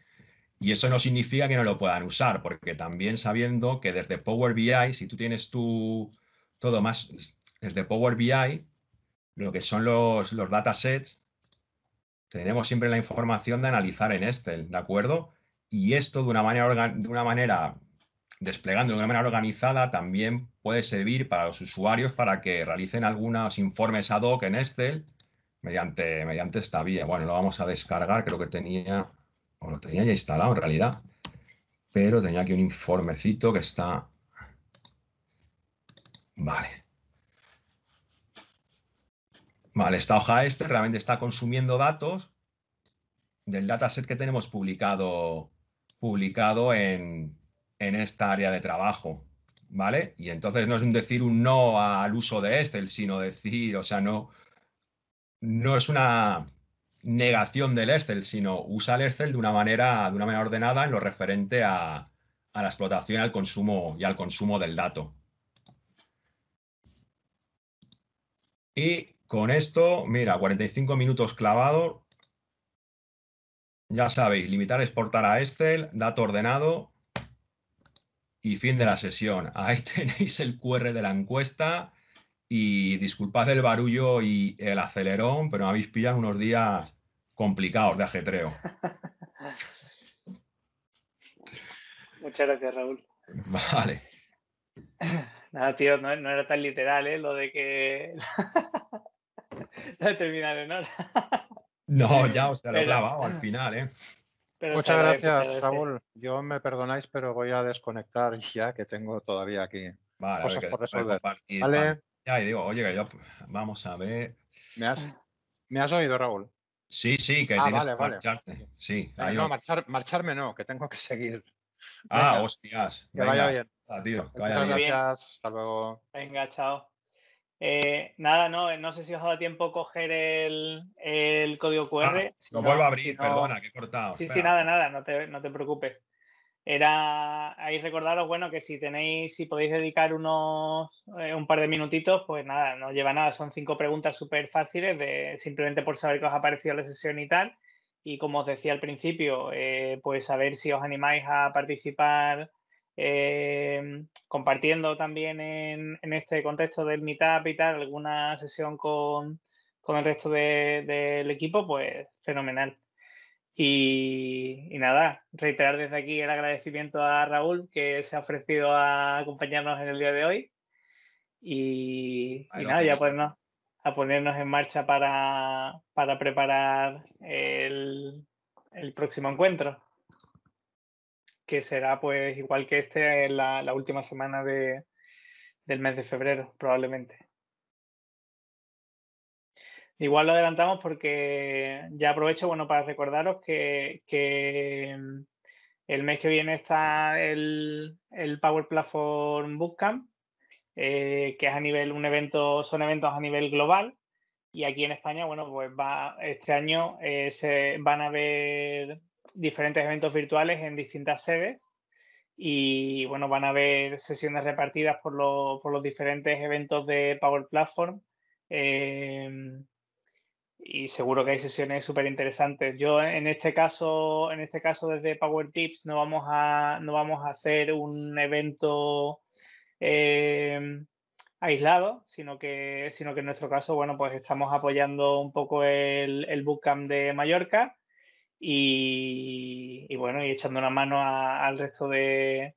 y eso no significa que no lo puedan usar, porque también sabiendo que desde Power BI, si tú tienes tu todo más, desde Power BI, lo que son los, los datasets, tenemos siempre la información de analizar en Excel, ¿de acuerdo? Y esto de una manera, de una manera desplegando de una manera organizada también puede servir para los usuarios para que realicen algunos informes ad hoc en Excel mediante, mediante esta vía. Bueno, lo vamos a descargar, creo que tenía, o lo tenía ya instalado en realidad, pero tenía aquí un informecito que está... Vale. Vale, esta hoja este realmente está consumiendo datos del dataset que tenemos publicado publicado en, en esta área de trabajo, ¿vale? Y entonces no es un decir un no al uso de Excel, sino decir, o sea, no, no es una negación del Excel, sino usa el Excel de una manera, de una manera ordenada en lo referente a, a la explotación al consumo y al consumo del dato. Y con esto, mira, 45 minutos clavado ya sabéis, limitar exportar a Excel, dato ordenado y fin de la sesión. Ahí tenéis el QR de la encuesta y disculpad el barullo y el acelerón, pero me habéis pillado unos días complicados de ajetreo. Muchas gracias, Raúl. Vale. Nada, tío, no, era tan literal, ¿eh? Lo de que... no terminar en hora. No, ya, te lo he clavado al ah. final, ¿eh? Muchas gracias, Raúl. Yo me perdonáis, pero voy a desconectar ya que tengo todavía aquí vale, cosas por resolver. Vale. Ya, y digo, oye, que yo, vamos a ver. ¿Me has, oído, Raúl? Sí, sí, que ah, tienes que marcharte. Sí, no, marchar, marcharme no, que tengo que seguir. ah, hostias. Que vaya bien. Ah, Muchas Gracias, hasta luego. Venga, chao. Eh, nada, no, eh, no sé si os ha dado tiempo coger el, el código QR. Ah, lo vuelvo a abrir, perdona, que he cortado. Sí, sí, nada, nada, no te, no te preocupes. Era ahí recordaros, bueno, que si tenéis, si podéis dedicar unos eh, un par de minutitos, pues nada, no lleva nada, son cinco preguntas súper fáciles de simplemente por saber qué os ha parecido la sesión y tal. Y como os decía al principio, eh, pues saber si os animáis a participar eh, compartiendo también en, este contexto del Meetup y tal alguna sesión con, el resto del equipo, pues fenomenal. Y, nada, reiterar desde aquí el agradecimiento a Raúl que se ha ofrecido a acompañarnos en el día de hoy. Y, nada, ya ponernos, a ponernos en marcha para, preparar el próximo encuentro que será pues igual que este la, la última semana del mes de febrero, probablemente. Igual lo adelantamos porque ya aprovecho bueno, para recordaros que, el mes que viene está el, el Power Platform Bootcamp, eh, que es a nivel, un evento, son eventos a nivel global. Y aquí en España, bueno, pues va, este año eh, se van a ver diferentes eventos virtuales en distintas sedes y bueno, van a haber sesiones repartidas por, por los diferentes eventos de Power Platform. Em, y seguro que hay sesiones súper interesantes. Yo en este caso, en este caso desde Power Tips no vamos a, no vamos a hacer un evento em, aislado, sino que, sino que en nuestro caso, bueno, pues estamos apoyando un poco el bootcamp de Mallorca. Y, y bueno, y echando una mano al resto de,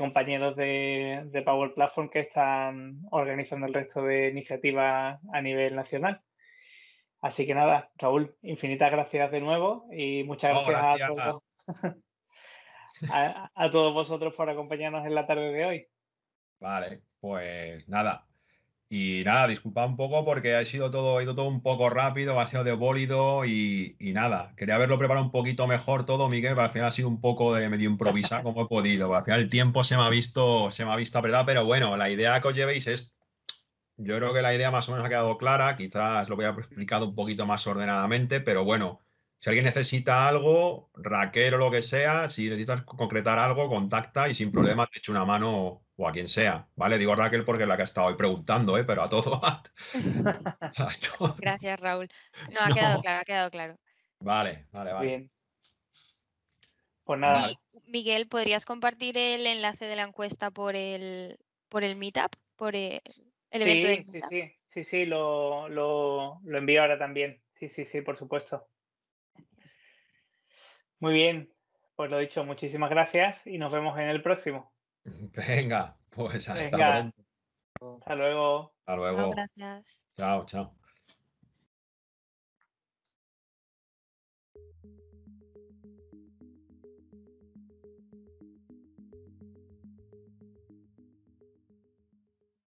compañeros de, Power Platform que están organizando el resto de iniciativas a nivel nacional. Así que nada, Raúl, infinitas gracias de nuevo y muchas gracias, a todos. a, todos vosotros por acompañarnos en la tarde de hoy. Vale, pues nada, y nada, disculpad un poco porque ha sido todo, ha todo un poco rápido, ha sido de bólido y, nada. Quería haberlo preparado un poquito mejor todo, Miguel, pero al final ha sido un poco de medio improvisado como he podido. Al final el tiempo se me ha visto, se me ha visto apretado, pero bueno, la idea que os llevéis es. Yo creo que la idea más o menos ha quedado clara, quizás lo voy a explicar un poquito más ordenadamente, pero bueno, si alguien necesita algo, Raquel o lo que sea, si necesitas concretar algo, contacta y sin problema te echo una mano o a quien sea, ¿vale? Digo Raquel porque es la que ha estado hoy preguntando, ¿eh? pero a todos. Gracias, Raúl. No, ha quedado claro, ha quedado claro. Vale, vale, vale. Pues nada. Miguel, ¿podrías compartir el enlace de la encuesta por el, por el Meetup? Por el, evento sí, sí, sí, sí, sí, lo envío ahora también. Sí, sí, sí, por supuesto. Muy bien, pues lo dicho, muchísimas gracias y nos vemos en el próximo. Venga, pues hasta pronto. Hasta luego. Hasta luego. gracias. Chao, chao.